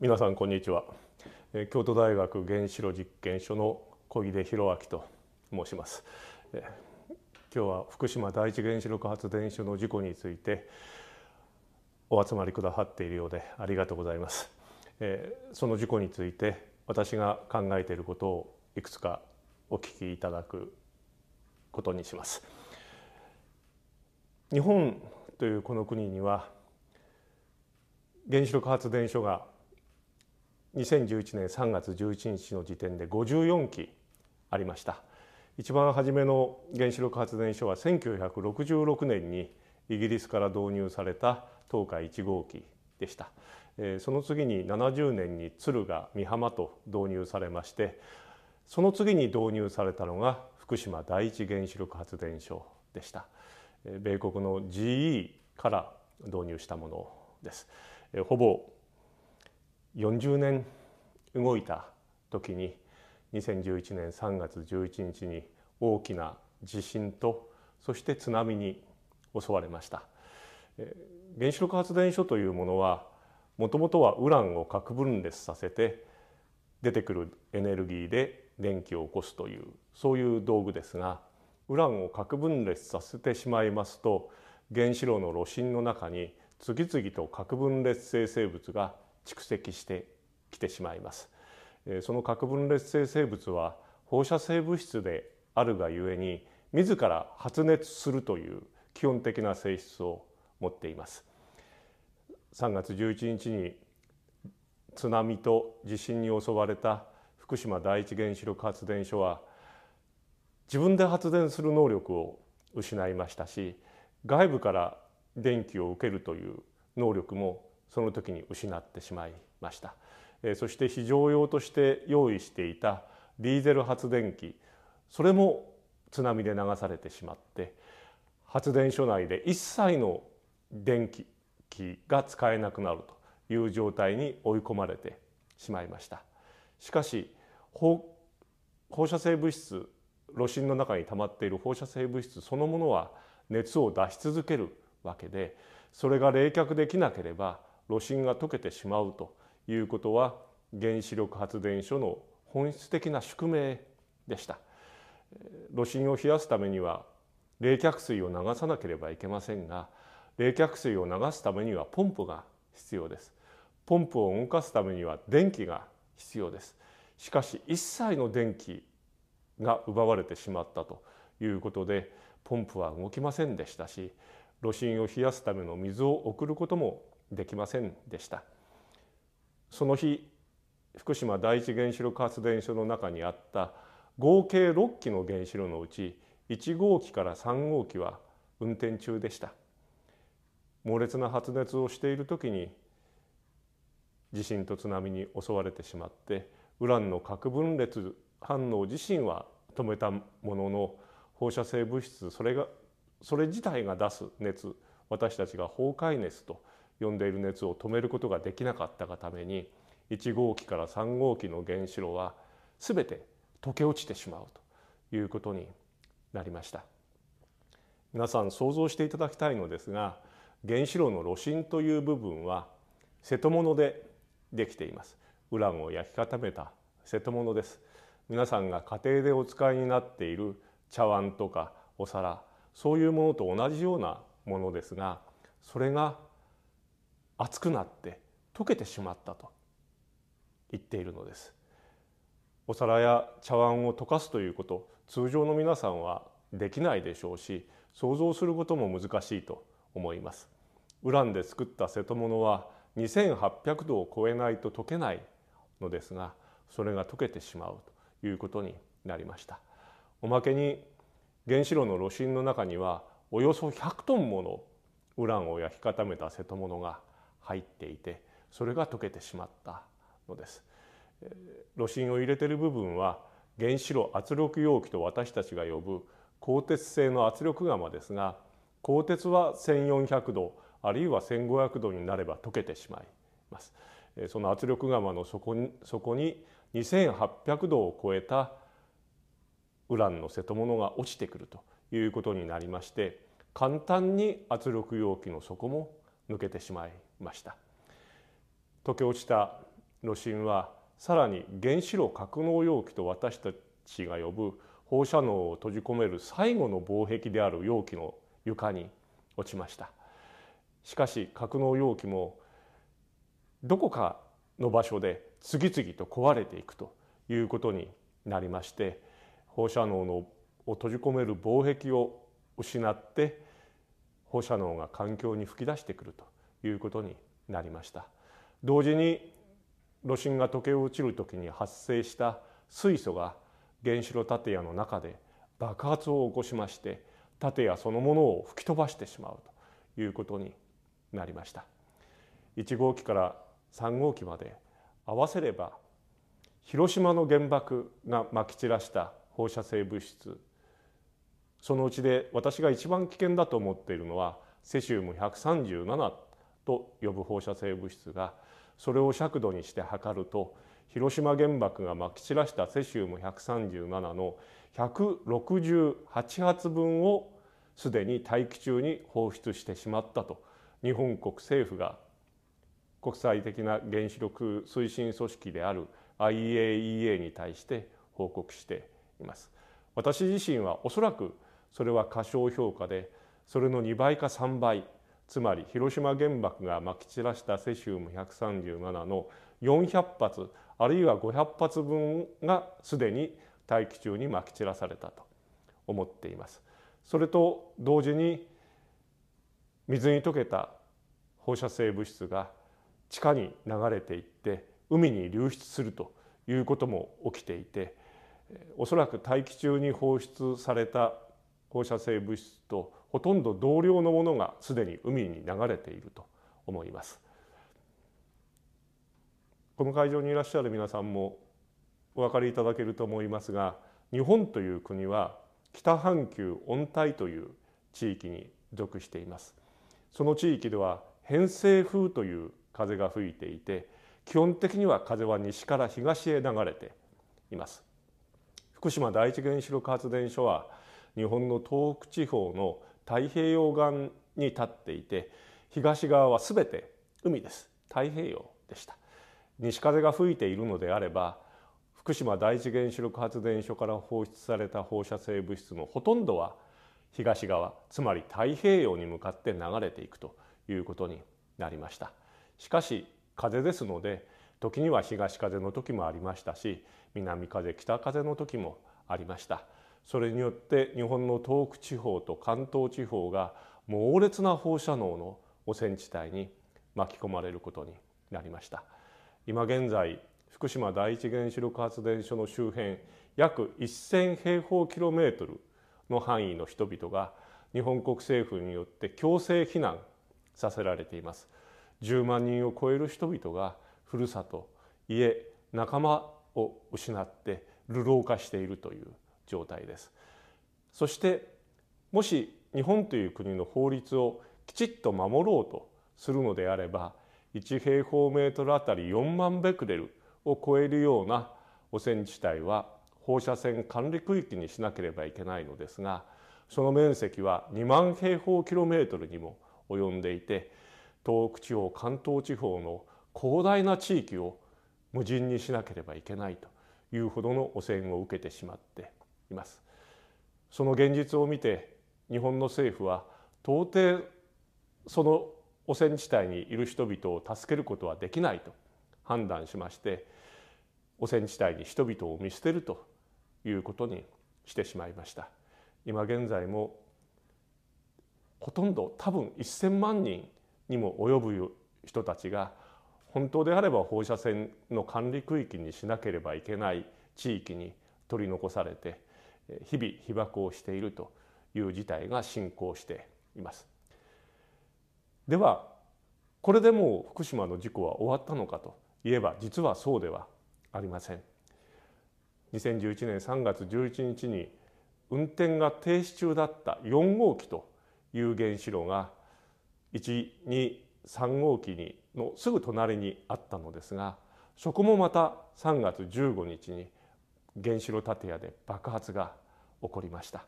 皆さんこんにちは京都大学原子炉実験所の小出博明と申します今日は福島第一原子力発電所の事故についてお集まりくださっているようでありがとうございますその事故について私が考えていることをいくつかお聞きいただくことにします日本というこの国には原子力発電所が2011年3月11日の時点で54基ありました一番初めの原子力発電所は1966年にイギリスから導入された東海1号機でしたその次に70年に敦賀美浜と導入されましてその次に導入されたのが福島第一原子力発電所でした米国の GE から導入したものですほぼ40年動いた時に2011年3月11日に大きな地震とそして津波に襲われました原子力発電所というものはもともとはウランを核分裂させて出てくるエネルギーで電気を起こすというそういう道具ですがウランを核分裂させてしまいますと原子炉の炉心の中に次々と核分裂性生物が蓄積してきてしまいます。その核分裂性生物は放射性物質であるがゆえに自ら発熱するという基本的な性質を持っています。3月11日に津波と地震に襲われた福島第一原子力発電所は自分で発電する能力を失いましたし外部から電気を受けるという能力もその時に失ってしまいました、えそして非常用として用意していたディーゼル発電機それも津波で流されてしまって発電所内で一切の電気機が使えなくなるという状態に追い込まれてしまいましたしかし放射性物質炉心の中に溜まっている放射性物質そのものは熱を出し続けるわけでそれが冷却できなければ炉心が溶けてしまうということは原子力発電所の本質的な宿命でした炉心を冷やすためには冷却水を流さなければいけませんが冷却水を流すためにはポンプが必要ですポンプを動かすためには電気が必要ですしかし一切の電気が奪われてしまったということでポンプは動きませんでしたし炉心を冷やすための水を送ることもできませんでしたその日福島第一原子力発電所の中にあった合計6機の原子炉のうち1号機から3号機は運転中でした猛烈な発熱をしている時に地震と津波に襲われてしまってウランの核分裂反応自身は止めたものの放射性物質それがそれ自体が出す熱私たちが崩壊熱と呼んでいる熱を止めることができなかったがために1号機から3号機の原子炉は全て溶け落ちてしまうということになりました皆さん想像していただきたいのですが原子炉の炉心という部分は瀬戸物でできていますウランを焼き固めた瀬戸物です皆さんが家庭でお使いになっている茶碗とかお皿そういうものと同じようなものですがそれが熱くなって溶けてしまったと言っているのです。お皿や茶碗を溶かすということ通常の皆さんはできないでしょうし想像することも難しいと思います。ウランで作った瀬戸物は2800度を超えないと溶けないのですがそれが溶けてしまうということになりました。おまけに原子炉の炉心の中にはおよそ100トンものウランを焼き固めた瀬戸物が入っていてそれが溶けてしまったのです。炉心を入れている部分は原子炉圧力容器と私たちが呼ぶ鋼鉄製の圧力釜ですが鋼鉄は1,400度あるいは1,500度になれば溶けてしまいます。その圧力釜の底に底に2,800度を超えたウランの瀬戸物が落ちてくるということになりまして簡単に圧力容器の底も抜けてしまいました溶け落ちた炉心はさらに原子炉格納容器と私たちが呼ぶ放射能を閉じ込める最後の防壁である容器の床に落ちましたしかし格納容器もどこかの場所で次々と壊れていくということになりまして放射能のを閉じ込める防壁を失って放射能が環境に吹き出してくるということになりました同時に炉心が溶け落ちる時に発生した水素が原子炉建屋の中で爆発を起こしまして建屋そのものを吹き飛ばしてしまうということになりました1号機から3号機まで合わせれば広島の原爆が撒き散らした放射性物質そのうちで私が一番危険だと思っているのはセシウム137と呼ぶ放射性物質がそれを尺度にして測ると広島原爆がまき散らしたセシウム137の168発分をすでに大気中に放出してしまったと日本国政府が国際的な原子力推進組織である IAEA に対して報告しています。私自身はおそらくそれは過小評価でそれの2倍か3倍つまり広島原爆がまき散らしたセシウム137の400発あるいは500発分がすでに大気中にまき散らされたと思っています。それと同時に水に溶けた放射性物質が地下に流れていって海に流出するということも起きていておそらく大気中に放出された放射性物質とほとんど同量のものがすでに海に流れていると思います。この会場にいらっしゃる皆さんもお分かりいただけると思いますが日本という国は北半球温帯という地域に属していますその地域では偏西風という風が吹いていて基本的には風は西から東へ流れています福島第一原子力発電所は日本の東北地方の太平洋岸に立っていて東側はすべて海です太平洋でした西風が吹いているのであれば福島第一原子力発電所から放出された放射性物質のほとんどは東側つまり太平洋に向かって流れていくということになりましたしかし風ですので時には東風の時もありましたし南風北風の時もありましたそれによって日本の東北地方と関東地方が猛烈な放射能の汚染地帯に巻き込まれることになりました今現在福島第一原子力発電所の周辺約1,000平方キロメートルの範囲の人々が日本国政府によって強制避難させられています10万人を超える人々がふるさと家仲間を失って流浪化しているという状態ですそしてもし日本という国の法律をきちっと守ろうとするのであれば1平方メートルあたり4万ベクレルを超えるような汚染地帯は放射線管理区域にしなければいけないのですがその面積は2万平方キロメートルにも及んでいて東北地方関東地方の広大な地域を無人にしなければいけないというほどの汚染を受けてしまっていますその現実を見て日本の政府は到底その汚染地帯にいる人々を助けることはできないと判断しまして汚染地帯に人々を見捨てるということにしてしまいました今現在もほとんど多分1,000万人にも及ぶ人たちが本当であれば放射線の管理区域にしなければいけない地域に取り残されて日々被爆をしているという事態が進行しています。ではこれでもう福島の事故は終わったのかといえば実はそうではありません。2011年3月11日に運転が停止中だった4号機という原子炉が123号機にのすぐ隣にあったのですがそこもまた3月15日に原子炉建屋で爆発が起こりました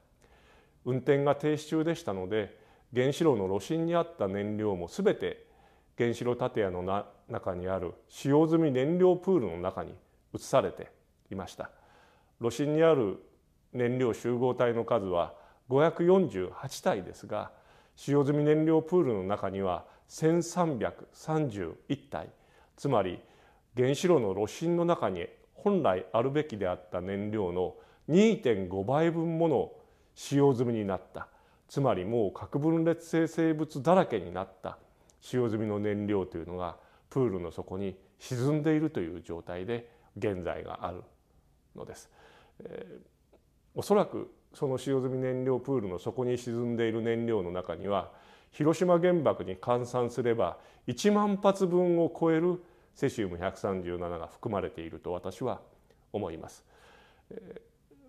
運転が停止中でしたので原子炉の炉心にあった燃料もすべて原子炉建屋のな中にある使用済み燃料プールの中に移されていました炉心にある燃料集合体の数は548体ですが使用済み燃料プールの中には1331体つまり原子炉の炉心の中に本来あるべきであった燃料の2.5倍分もの使用済みになったつまりもう核分裂生成物だらけになった使用済みの燃料というのがプールの底に沈んでいるという状態で現在があるのです。えー、おそらくその使用済み燃料プールの底に沈んでいる燃料の中には広島原爆に換算すれば1万発分を超えるセシウム137が含まれていると私は思います。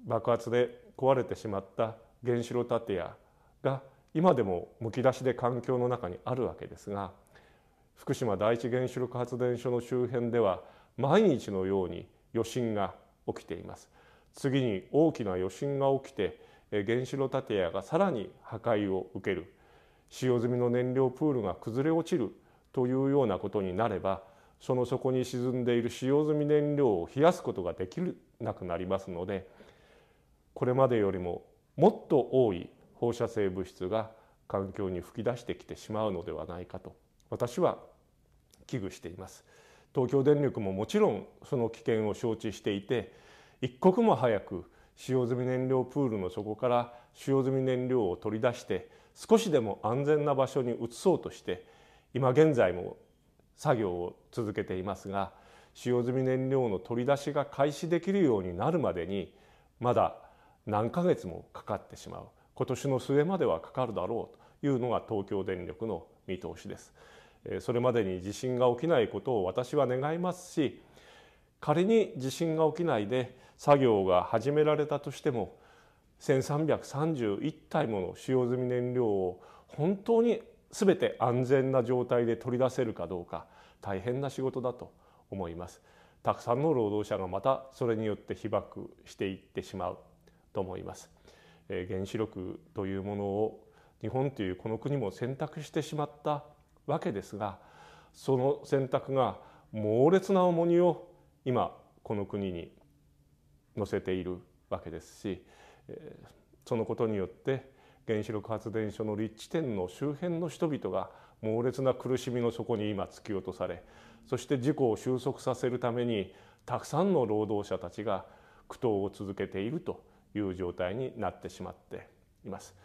爆発で壊れてしまった原子炉建屋が今でもむき出しで環境の中にあるわけですが福島第一原子力発電所の周辺では毎日のように余震が起きています次に大きな余震が起きて原子炉建屋がさらに破壊を受ける使用済みの燃料プールが崩れ落ちるというようなことになればその底に沈んでいる使用済み燃料を冷やすことができなくなりますのでこれまでよりももっと多い放射性物質が環境に吹き出してきてしまうのではないかと私は危惧しています東京電力ももちろんその危険を承知していて一刻も早く使用済み燃料プールの底から使用済み燃料を取り出して少しでも安全な場所に移そうとして今現在も作業を続けていますが使用済み燃料の取り出しが開始できるようになるまでにまだ何ヶ月もかかってしまう今年の末まではかかるだろうというのが東京電力の見通しです。それまでに地震が起きないことを私は願いますし仮に地震が起きないで作業が始められたとしても1331体もの使用済み燃料を本当に全て安全な状態で取り出せるかどうか大変な仕事だと思いますたくさんの労働者がまたそれによって被爆していってしまうと思います、えー、原子力というものを日本というこの国も選択してしまったわけですがその選択が猛烈な重荷を今この国に乗せているわけですし、そのことによって原子力発電所の立地点の周辺の人々が猛烈な苦しみの底に今突き落とされそして事故を収束させるためにたくさんの労働者たちが苦闘を続けているという状態になってしまっています。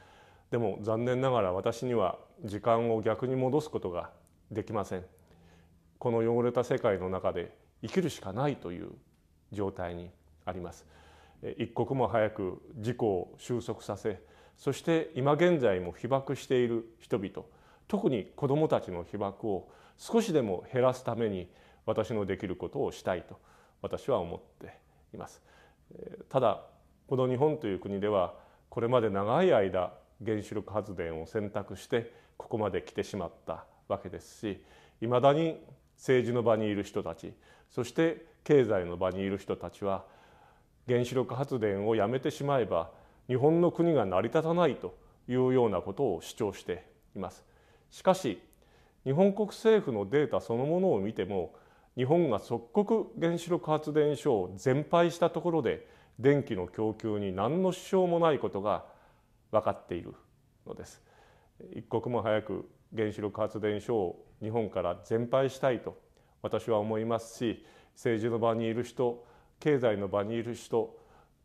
でも残念ながら私には時間を逆に戻すことができません。この汚れた世界の中で生きるしかないという状態にあります。一刻も早く事故を収束させそして今現在も被爆している人々特に子どもたちの被爆を少しでも減らすために私のできることをしたいと私は思っています。ただこの日本という国ではこれまで長い間原子力発電を選択してここまで来てしまったわけですしいまだに政治の場にいる人たちそして経済の場にいる人たちは原子力発電をやめてしまえば日本の国が成り立たないというようなことを主張しています。しかし日本国政府のデータそのものを見ても日本が即刻原子力発電所を全廃したところで電気の供給に何の支障もないことが分かっているのです。一刻も早く原子力発電所を日本から全廃したいと私は思いますし政治の場にいる人経済の場にいる人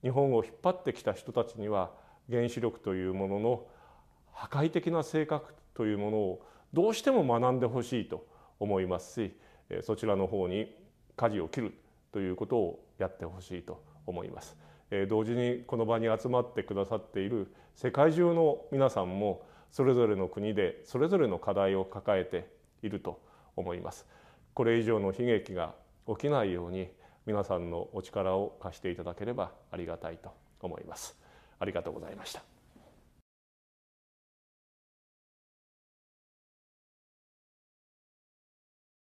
日本を引っ張ってきた人たちには原子力というものの破壊的な性格というものをどうしても学んでほしいと思いますしそちらの方に舵を切るということをやってほしいと思います。同時にこの場に集まってくださっている世界中の皆さんもそれぞれの国でそれぞれの課題を抱えていると思います。これ以上の悲劇が起きないように皆さんのお力を貸していただければありがたいと思います。ありがとうございました。